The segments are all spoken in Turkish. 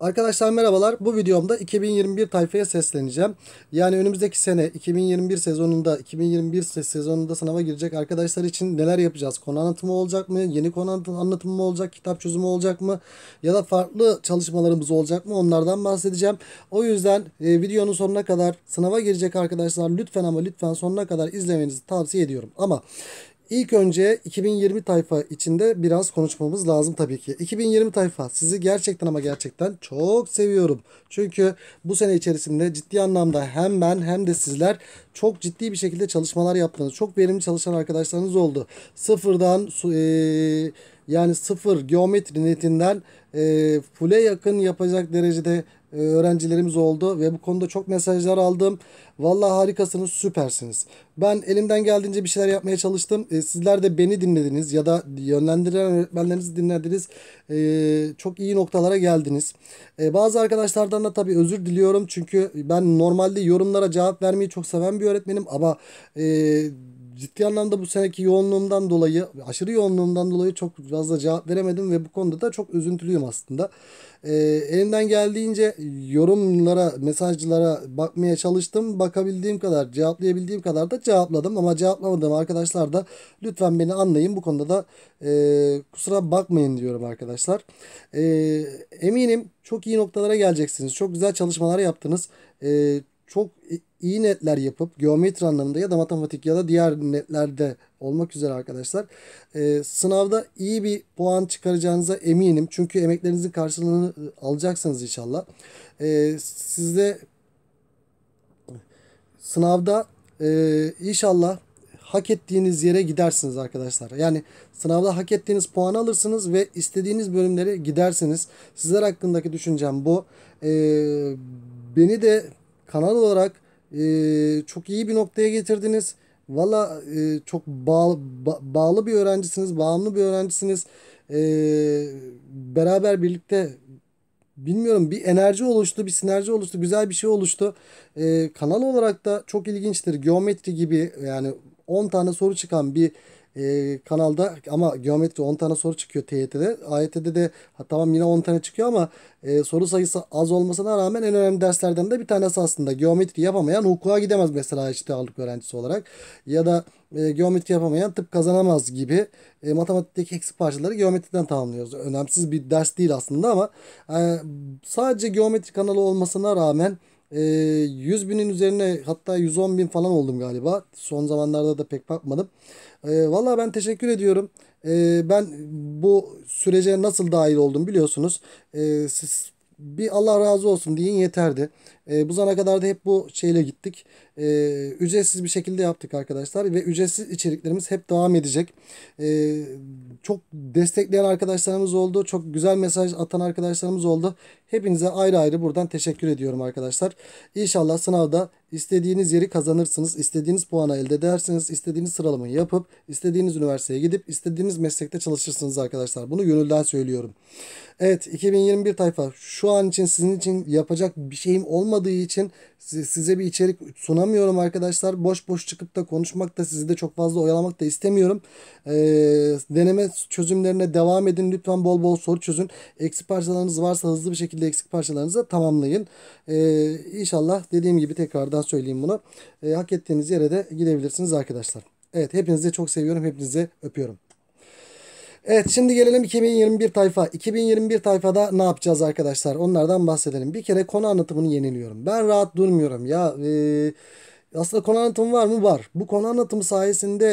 Arkadaşlar merhabalar. Bu videomda 2021 tayfaya sesleneceğim. Yani önümüzdeki sene 2021 sezonunda 2021 sezonunda sınava girecek arkadaşlar için neler yapacağız? Konu anlatımı olacak mı? Yeni konu anlatımı mı olacak? Kitap çözümü olacak mı? Ya da farklı çalışmalarımız olacak mı? Onlardan bahsedeceğim. O yüzden e, videonun sonuna kadar sınava girecek arkadaşlar lütfen ama lütfen sonuna kadar izlemenizi tavsiye ediyorum. Ama İlk önce 2020 tayfa içinde biraz konuşmamız lazım tabii ki. 2020 tayfa sizi gerçekten ama gerçekten çok seviyorum. Çünkü bu sene içerisinde ciddi anlamda hem ben hem de sizler çok ciddi bir şekilde çalışmalar yaptınız. Çok verimli çalışan arkadaşlarınız oldu. Sıfırdan e, yani sıfır geometri netinden e, full'e yakın yapacak derecede e, öğrencilerimiz oldu ve bu konuda çok mesajlar aldım. vallahi harikasınız, süpersiniz. Ben elimden geldiğince bir şeyler yapmaya çalıştım. E, sizler de beni dinlediniz ya da yönlendiren öğretmenlerinizi dinlediniz. E, çok iyi noktalara geldiniz. E, bazı arkadaşlardan da tabii özür diliyorum. Çünkü ben normalde yorumlara cevap vermeyi çok seven bir öğretmenim ama ciddi anlamda bu seneki yoğunluğumdan dolayı, aşırı yoğunluğumdan dolayı çok fazla cevap veremedim ve bu konuda da çok üzüntülüyüm aslında. E, elimden geldiğince yorumlara, mesajlara bakmaya çalıştım. Bakabildiğim kadar, cevaplayabildiğim kadar da cevapladım. Ama cevaplamadığım arkadaşlar da lütfen beni anlayın. Bu konuda da e, kusura bakmayın diyorum arkadaşlar. E, eminim çok iyi noktalara geleceksiniz. Çok güzel çalışmalar yaptınız. E, çok iyi netler yapıp geometri anlamında ya da matematik ya da diğer netlerde olmak üzere arkadaşlar e, sınavda iyi bir puan çıkaracağınıza eminim. Çünkü emeklerinizin karşılığını e, alacaksınız inşallah. E, sizde sınavda e, inşallah hak ettiğiniz yere gidersiniz arkadaşlar. Yani sınavda hak ettiğiniz puanı alırsınız ve istediğiniz bölümlere gidersiniz. Sizler hakkındaki düşüncem bu. Ee, beni de kanal olarak e, çok iyi bir noktaya getirdiniz. Valla e, çok bağ, ba, bağlı bir öğrencisiniz, bağımlı bir öğrencisiniz. E, beraber birlikte bilmiyorum bir enerji oluştu, bir sinerji oluştu, güzel bir şey oluştu. E, kanal olarak da çok ilginçtir. Geometri gibi yani 10 tane soru çıkan bir e, kanalda ama geometri 10 tane soru çıkıyor TYT'de. AYT'de de ha, tamam yine 10 tane çıkıyor ama e, soru sayısı az olmasına rağmen en önemli derslerden de bir tanesi aslında. Geometri yapamayan hukuka gidemez mesela işte aldık öğrencisi olarak. Ya da e, geometri yapamayan tıp kazanamaz gibi e, matematikteki eksik parçaları geometriden tamamlıyoruz. Önemsiz bir ders değil aslında ama e, sadece geometri kanalı olmasına rağmen e, ee, 100 binin üzerine hatta 110 bin falan oldum galiba. Son zamanlarda da pek bakmadım. E, ee, Valla ben teşekkür ediyorum. Ee, ben bu sürece nasıl dahil oldum biliyorsunuz. siz bir Allah razı olsun deyin yeterdi. E, bu zamana kadar da hep bu şeyle gittik. E, ücretsiz bir şekilde yaptık arkadaşlar ve ücretsiz içeriklerimiz hep devam edecek. E, çok destekleyen arkadaşlarımız oldu. Çok güzel mesaj atan arkadaşlarımız oldu. Hepinize ayrı ayrı buradan teşekkür ediyorum arkadaşlar. İnşallah sınavda istediğiniz yeri kazanırsınız. istediğiniz puanı elde edersiniz. istediğiniz sıralamayı yapıp istediğiniz üniversiteye gidip istediğiniz meslekte çalışırsınız arkadaşlar. Bunu gönülden söylüyorum. Evet 2021 tayfa şu an için sizin için yapacak bir şeyim olmadı olmadığı için size bir içerik sunamıyorum arkadaşlar. Boş boş çıkıp da konuşmak da sizi de çok fazla oyalamak da istemiyorum. Ee, deneme çözümlerine devam edin. Lütfen bol bol soru çözün. Eksik parçalarınız varsa hızlı bir şekilde eksik parçalarınızı tamamlayın. E, inşallah dediğim gibi tekrardan söyleyeyim bunu. Ee, hak ettiğiniz yere de gidebilirsiniz arkadaşlar. Evet hepinizi çok seviyorum. Hepinizi öpüyorum. Evet şimdi gelelim 2021 tayfa. 2021 tayfada ne yapacağız arkadaşlar? Onlardan bahsedelim. Bir kere konu anlatımını yeniliyorum. Ben rahat durmuyorum ya. Eee aslında konu anlatım var mı? Var. Bu konu anlatımı sayesinde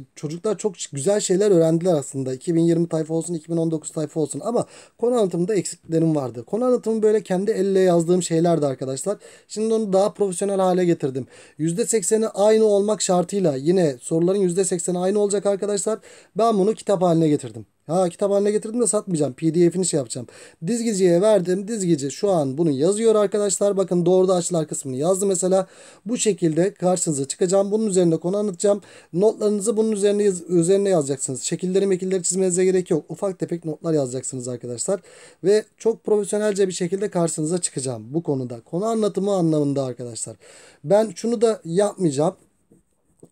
e, çocuklar çok güzel şeyler öğrendiler aslında. 2020 tayfa olsun, 2019 tayfa olsun. Ama konu anlatımında eksiklerim vardı. Konu anlatımı böyle kendi elle yazdığım şeylerdi arkadaşlar. Şimdi onu daha profesyonel hale getirdim. %80'i aynı olmak şartıyla yine soruların %80'i aynı olacak arkadaşlar. Ben bunu kitap haline getirdim. Ha kitap haline getirdim de satmayacağım. PDF'ini şey yapacağım. Dizgiciye verdim. Dizgici şu an bunu yazıyor arkadaşlar. Bakın doğruda açılar kısmını yazdı mesela. Bu şekilde karşınıza çıkacağım. Bunun üzerinde konu anlatacağım. Notlarınızı bunun üzerine, yaz üzerine yazacaksınız. Şekilleri mekilleri çizmenize gerek yok. Ufak tefek notlar yazacaksınız arkadaşlar. Ve çok profesyonelce bir şekilde karşınıza çıkacağım bu konuda. Konu anlatımı anlamında arkadaşlar. Ben şunu da yapmayacağım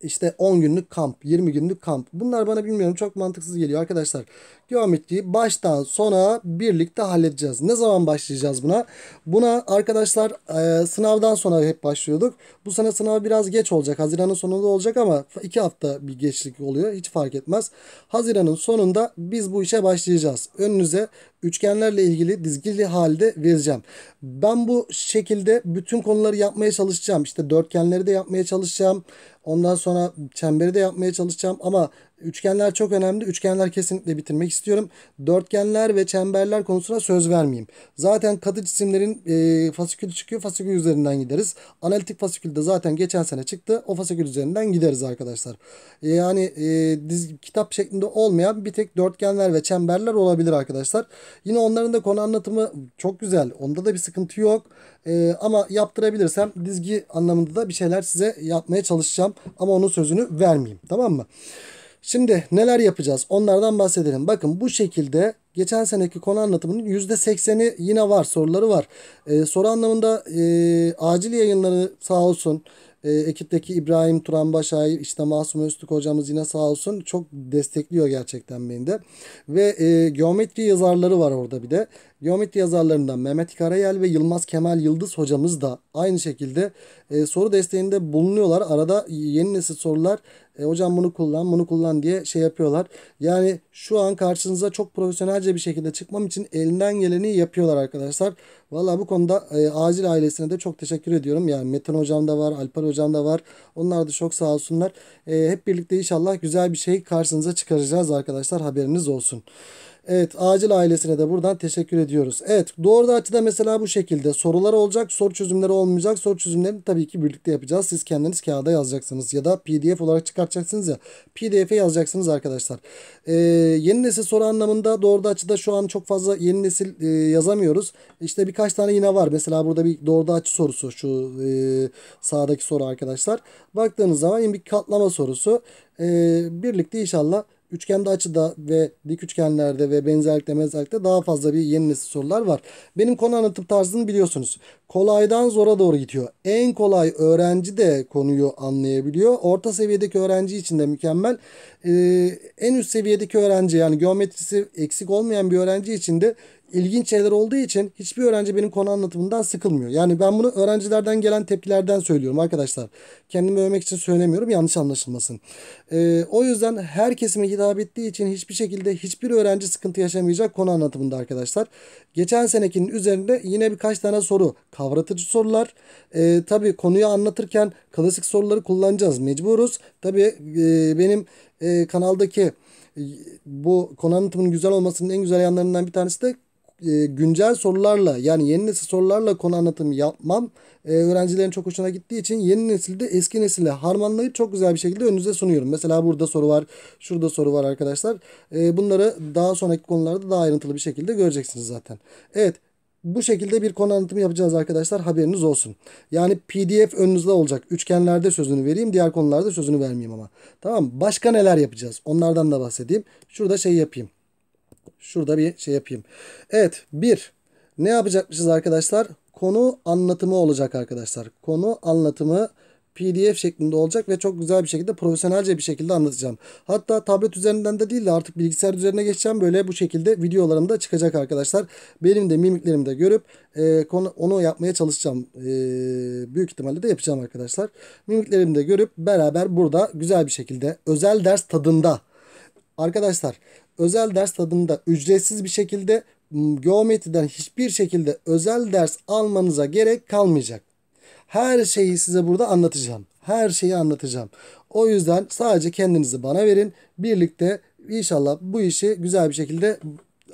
işte 10 günlük kamp, 20 günlük kamp. Bunlar bana bilmiyorum çok mantıksız geliyor arkadaşlar. Geometriyi baştan sona birlikte halledeceğiz. Ne zaman başlayacağız buna? Buna arkadaşlar e, sınavdan sonra hep başlıyorduk. Bu sene sınav biraz geç olacak. Haziran'ın sonunda olacak ama 2 hafta bir geçlik oluyor. Hiç fark etmez. Haziran'ın sonunda biz bu işe başlayacağız. Önünüze üçgenlerle ilgili dizgili halde vereceğim. Ben bu şekilde bütün konuları yapmaya çalışacağım. İşte dörtgenleri de yapmaya çalışacağım. Ondan sonra çemberi de yapmaya çalışacağım ama Üçgenler çok önemli. Üçgenler kesinlikle bitirmek istiyorum. Dörtgenler ve çemberler konusuna söz vermeyeyim. Zaten katı cisimlerin e, fasikülü çıkıyor. Fasikül üzerinden gideriz. Analitik fasikül de zaten geçen sene çıktı. O fasikül üzerinden gideriz arkadaşlar. E, yani e, diz, kitap şeklinde olmayan bir tek dörtgenler ve çemberler olabilir arkadaşlar. Yine onların da konu anlatımı çok güzel. Onda da bir sıkıntı yok. E, ama yaptırabilirsem dizgi anlamında da bir şeyler size yapmaya çalışacağım. Ama onun sözünü vermeyeyim. Tamam mı? Şimdi neler yapacağız onlardan bahsedelim. Bakın bu şekilde geçen seneki konu anlatımının %80'i yine var soruları var. Ee, soru anlamında e, acil yayınları sağ olsun e, ekipteki İbrahim Turan Başay, işte Masum Öztürk hocamız yine sağ olsun çok destekliyor gerçekten beni de. Ve e, geometri yazarları var orada bir de. Geometri yazarlarından Mehmet Karayel ve Yılmaz Kemal Yıldız hocamız da aynı şekilde e, soru desteğinde bulunuyorlar. Arada yeni nesil sorular e, hocam bunu kullan bunu kullan diye şey yapıyorlar. Yani şu an karşınıza çok profesyonelce bir şekilde çıkmam için elinden geleni yapıyorlar arkadaşlar. Valla bu konuda e, acil ailesine de çok teşekkür ediyorum. Yani Metin hocam da var, Alper hocam da var. Onlar da çok sağ olsunlar. E, hep birlikte inşallah güzel bir şey karşınıza çıkaracağız arkadaşlar. Haberiniz olsun. Evet acil ailesine de buradan teşekkür ediyoruz. Evet doğru açıda mesela bu şekilde sorular olacak soru çözümleri olmayacak. Soru çözümlerini tabii ki birlikte yapacağız. Siz kendiniz kağıda yazacaksınız ya da pdf olarak çıkartacaksınız ya pdf'e yazacaksınız arkadaşlar. Ee, yeni nesil soru anlamında doğru açıda şu an çok fazla yeni nesil e, yazamıyoruz. İşte birkaç tane yine var. Mesela burada bir doğru açı sorusu şu e, sağdaki soru arkadaşlar. Baktığınız zaman bir katlama sorusu. E, birlikte inşallah üçgende açıda ve dik üçgenlerde ve benzerlikte menzerlikte daha fazla bir yeni nesil sorular var. Benim konu anlatım tarzını biliyorsunuz. Kolaydan zora doğru gidiyor. En kolay öğrenci de konuyu anlayabiliyor. Orta seviyedeki öğrenci için de mükemmel. Ee, en üst seviyedeki öğrenci yani geometrisi eksik olmayan bir öğrenci için de ilginç şeyler olduğu için hiçbir öğrenci benim konu anlatımından sıkılmıyor. Yani ben bunu öğrencilerden gelen tepkilerden söylüyorum arkadaşlar. Kendimi övmek için söylemiyorum yanlış anlaşılmasın. Ee, o yüzden her kesime hitap ettiği için hiçbir şekilde hiçbir öğrenci sıkıntı yaşamayacak konu anlatımında arkadaşlar. Geçen senekinin üzerinde yine birkaç tane soru. Kavratıcı sorular. Ee, tabii konuyu anlatırken klasik soruları kullanacağız mecburuz. Tabii e, benim e, kanaldaki e, bu konu anlatımının güzel olmasının en güzel yanlarından bir tanesi de e, güncel sorularla yani yeni nesil sorularla konu anlatımı yapmam e, öğrencilerin çok hoşuna gittiği için yeni nesilde eski nesile harmanlayıp çok güzel bir şekilde önünüze sunuyorum. Mesela burada soru var, şurada soru var arkadaşlar. E, bunları daha sonraki konularda daha ayrıntılı bir şekilde göreceksiniz zaten. Evet bu şekilde bir konu anlatımı yapacağız arkadaşlar haberiniz olsun. Yani pdf önünüzde olacak. Üçgenlerde sözünü vereyim diğer konularda sözünü vermeyeyim ama. Tamam başka neler yapacağız onlardan da bahsedeyim. Şurada şey yapayım. Şurada bir şey yapayım. Evet bir ne yapacakmışız arkadaşlar? Konu anlatımı olacak arkadaşlar. Konu anlatımı PDF şeklinde olacak ve çok güzel bir şekilde profesyonelce bir şekilde anlatacağım. Hatta tablet üzerinden de değil de artık bilgisayar üzerine geçeceğim. Böyle bu şekilde videolarım da çıkacak arkadaşlar. Benim de mimiklerimi de görüp e, konu, onu yapmaya çalışacağım. E, büyük ihtimalle de yapacağım arkadaşlar. Mimiklerimi de görüp beraber burada güzel bir şekilde özel ders tadında Arkadaşlar özel ders tadında ücretsiz bir şekilde geometriden hiçbir şekilde özel ders almanıza gerek kalmayacak. Her şeyi size burada anlatacağım. Her şeyi anlatacağım. O yüzden sadece kendinizi bana verin. Birlikte inşallah bu işi güzel bir şekilde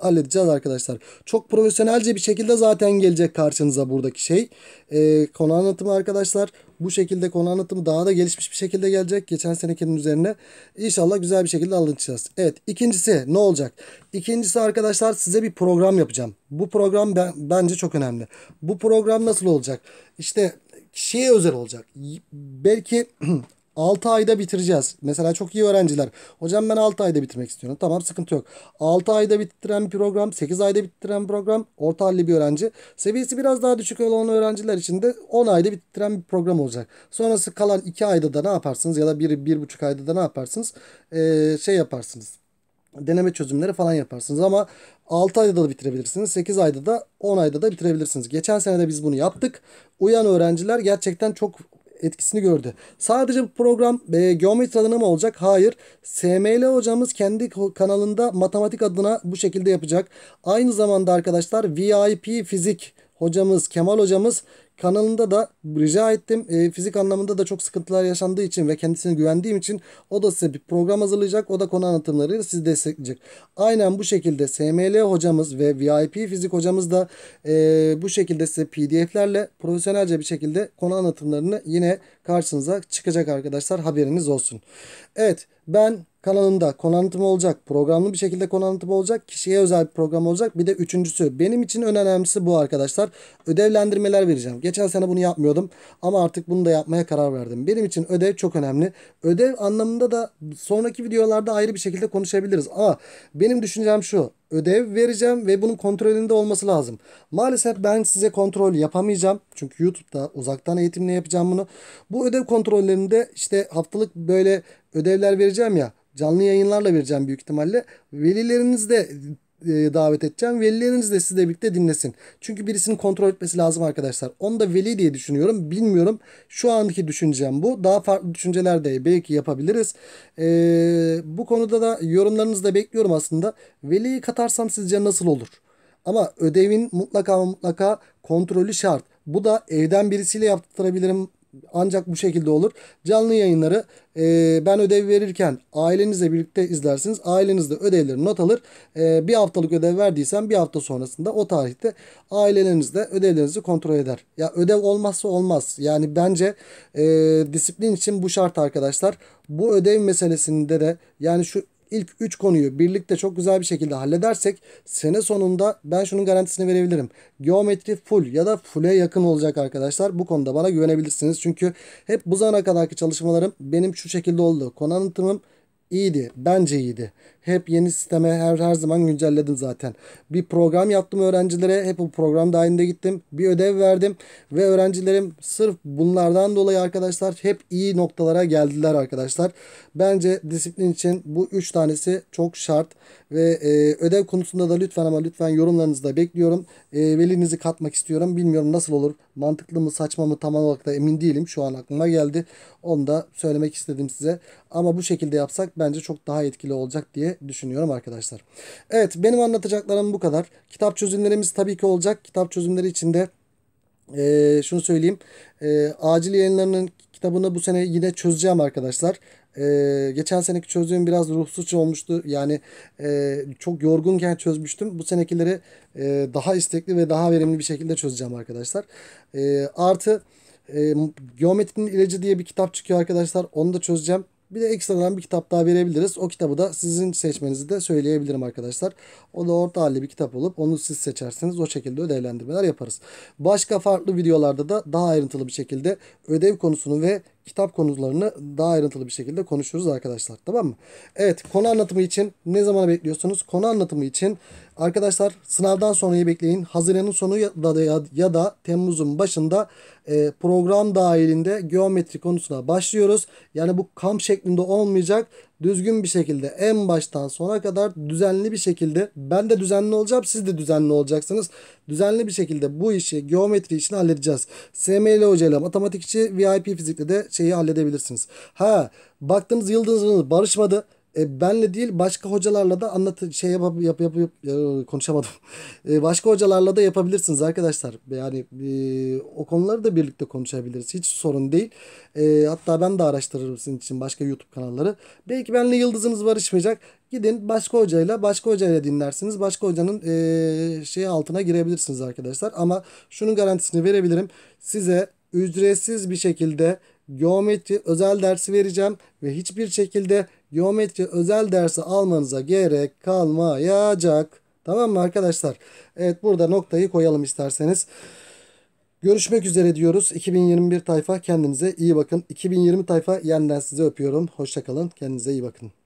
halledeceğiz arkadaşlar. Çok profesyonelce bir şekilde zaten gelecek karşınıza buradaki şey. E, konu anlatımı arkadaşlar bu şekilde konu anlatımı daha da gelişmiş bir şekilde gelecek. Geçen senekinin üzerine inşallah güzel bir şekilde anlatacağız. Evet ikincisi ne olacak? İkincisi arkadaşlar size bir program yapacağım. Bu program ben, bence çok önemli. Bu program nasıl olacak? İşte kişiye özel olacak. Belki 6 ayda bitireceğiz. Mesela çok iyi öğrenciler. Hocam ben 6 ayda bitirmek istiyorum. Tamam sıkıntı yok. 6 ayda bitiren bir program, 8 ayda bitiren program orta halli bir öğrenci. Seviyesi biraz daha düşük olan öğrenciler için de 10 ayda bitiren bir program olacak. Sonrası kalan 2 ayda da ne yaparsınız ya da 1 1,5 ayda da ne yaparsınız? Ee, şey yaparsınız. Deneme çözümleri falan yaparsınız ama 6 ayda da bitirebilirsiniz. 8 ayda da 10 ayda da bitirebilirsiniz. Geçen sene de biz bunu yaptık. Uyan öğrenciler gerçekten çok etkisini gördü. Sadece bu program e, geometri adına mı olacak? Hayır. SML hocamız kendi kanalında matematik adına bu şekilde yapacak. Aynı zamanda arkadaşlar VIP fizik hocamız Kemal hocamız kanalında da rica ettim. E, fizik anlamında da çok sıkıntılar yaşandığı için ve kendisine güvendiğim için o da size bir program hazırlayacak. O da konu anlatımlarıyla sizi destekleyecek. Aynen bu şekilde SML hocamız ve VIP fizik hocamız da e, bu şekilde size pdf'lerle profesyonelce bir şekilde konu anlatımlarını yine karşınıza çıkacak arkadaşlar. Haberiniz olsun. Evet ben kanalında konanıtım olacak. Programlı bir şekilde konanıtım olacak. Kişiye özel bir program olacak. Bir de üçüncüsü benim için en önemlisi bu arkadaşlar. Ödevlendirmeler vereceğim. Geçen sene bunu yapmıyordum ama artık bunu da yapmaya karar verdim. Benim için ödev çok önemli. Ödev anlamında da sonraki videolarda ayrı bir şekilde konuşabiliriz. Ama benim düşüncem şu ödev vereceğim ve bunun kontrolünde olması lazım. Maalesef ben size kontrol yapamayacağım. Çünkü YouTube'da uzaktan eğitimle yapacağım bunu. Bu ödev kontrollerinde işte haftalık böyle ödevler vereceğim ya canlı yayınlarla vereceğim büyük ihtimalle. Velileriniz de e, davet edeceğim. Velileriniz de sizle birlikte dinlesin. Çünkü birisinin kontrol etmesi lazım arkadaşlar. Onu da veli diye düşünüyorum. Bilmiyorum. Şu anki düşüncem bu. Daha farklı düşünceler de belki yapabiliriz. Ee, bu konuda da yorumlarınızı da bekliyorum aslında. Veliyi katarsam sizce nasıl olur? Ama ödevin mutlaka mutlaka kontrolü şart. Bu da evden birisiyle yaptırabilirim ancak bu şekilde olur. Canlı yayınları e, ben ödev verirken ailenizle birlikte izlersiniz. Aileniz de ödevleri not alır. E, bir haftalık ödev verdiysen bir hafta sonrasında o tarihte ailelerinizle ödevlerinizi kontrol eder. Ya ödev olmazsa olmaz. Yani bence e, disiplin için bu şart arkadaşlar. Bu ödev meselesinde de yani şu ilk 3 konuyu birlikte çok güzel bir şekilde halledersek sene sonunda ben şunun garantisini verebilirim. Geometri full ya da full'e yakın olacak arkadaşlar. Bu konuda bana güvenebilirsiniz. Çünkü hep bu zamana kadarki çalışmalarım benim şu şekilde oldu. Konu anlatımım iyiydi. Bence iyiydi hep yeni sisteme her, her zaman güncelledim zaten. Bir program yaptım öğrencilere. Hep bu program dahilinde gittim. Bir ödev verdim ve öğrencilerim sırf bunlardan dolayı arkadaşlar hep iyi noktalara geldiler arkadaşlar. Bence disiplin için bu 3 tanesi çok şart ve e, ödev konusunda da lütfen ama lütfen yorumlarınızı da bekliyorum. E, velinizi katmak istiyorum. Bilmiyorum nasıl olur. Mantıklı mı saçma mı tam olarak da emin değilim. Şu an aklıma geldi. Onu da söylemek istedim size. Ama bu şekilde yapsak bence çok daha etkili olacak diye düşünüyorum arkadaşlar. Evet benim anlatacaklarım bu kadar. Kitap çözümlerimiz tabii ki olacak. Kitap çözümleri içinde e, şunu söyleyeyim. E, acil yayınlarının kitabını bu sene yine çözeceğim arkadaşlar. Ee, geçen seneki çözdüğüm biraz ruhsuzca olmuştu. Yani e, çok yorgunken çözmüştüm. Bu senekileri e, daha istekli ve daha verimli bir şekilde çözeceğim arkadaşlar. E, artı e, Geometrinin İlacı diye bir kitap çıkıyor arkadaşlar. Onu da çözeceğim. Bir de ekstradan bir kitap daha verebiliriz. O kitabı da sizin seçmenizi de söyleyebilirim arkadaşlar. O da orta halli bir kitap olup onu siz seçerseniz o şekilde ödevlendirmeler yaparız. Başka farklı videolarda da daha ayrıntılı bir şekilde ödev konusunu ve kitap konularını daha ayrıntılı bir şekilde konuşuruz arkadaşlar. Tamam mı? Evet konu anlatımı için ne zaman bekliyorsunuz? Konu anlatımı için arkadaşlar sınavdan sonrayı bekleyin. Haziran'ın sonu ya da, ya, da Temmuz'un başında e, program dahilinde geometri konusuna başlıyoruz. Yani bu kamp şeklinde olmayacak düzgün bir şekilde en baştan sona kadar düzenli bir şekilde ben de düzenli olacağım siz de düzenli olacaksınız. Düzenli bir şekilde bu işi geometri işini halledeceğiz. SML Hoca ile matematikçi VIP fizikte de şeyi halledebilirsiniz. Ha baktınız yıldızınız barışmadı e, benle değil başka hocalarla da anlat şey yap yap yap, yap ya, konuşamadım. E, başka hocalarla da yapabilirsiniz arkadaşlar. Yani e, o konuları da birlikte konuşabiliriz. Hiç sorun değil. E, hatta ben de araştırırım sizin için başka YouTube kanalları. Belki benle yıldızınız barışmayacak. Gidin başka hocayla başka hocayla dinlersiniz. Başka hocanın e, şey altına girebilirsiniz arkadaşlar. Ama şunun garantisini verebilirim. Size ücretsiz bir şekilde geometri özel dersi vereceğim ve hiçbir şekilde geometri özel dersi almanıza gerek kalmayacak. Tamam mı arkadaşlar? Evet burada noktayı koyalım isterseniz. Görüşmek üzere diyoruz. 2021 tayfa kendinize iyi bakın. 2020 tayfa yeniden size öpüyorum. Hoşçakalın. Kendinize iyi bakın.